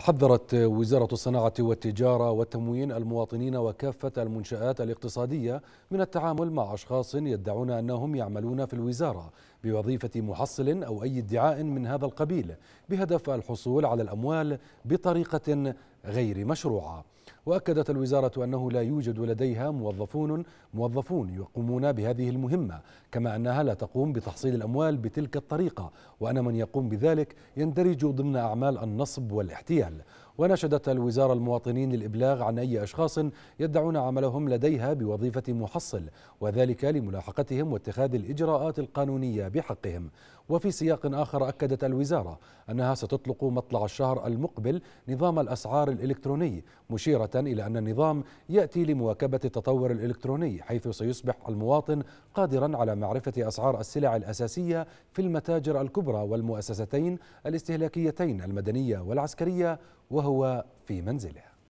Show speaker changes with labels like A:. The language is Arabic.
A: حذرت وزارة الصناعة والتجارة والتموين المواطنين وكافة المنشآت الاقتصادية من التعامل مع أشخاص يدعون أنهم يعملون في الوزارة بوظيفة محصل أو أي ادعاء من هذا القبيل بهدف الحصول على الأموال بطريقة غير مشروعة وأكدت الوزارة أنه لا يوجد لديها موظفون موظفون يقومون بهذه المهمة كما أنها لا تقوم بتحصيل الأموال بتلك الطريقة وأن من يقوم بذلك يندرج ضمن أعمال النصب والاحتيال ونشدت الوزارة المواطنين للإبلاغ عن أي أشخاص يدعون عملهم لديها بوظيفة محصل وذلك لملاحقتهم واتخاذ الإجراءات القانونية بحقهم وفي سياق آخر أكدت الوزارة أنها ستطلق مطلع الشهر المقبل نظام الأسعار الإلكتروني مشيرة إلى أن النظام يأتي لمواكبة التطور الإلكتروني حيث سيصبح المواطن قادرا على معرفة أسعار السلع الأساسية في المتاجر الكبرى والمؤسستين الاستهلاكيتين المدنية والعسكرية وهو في منزله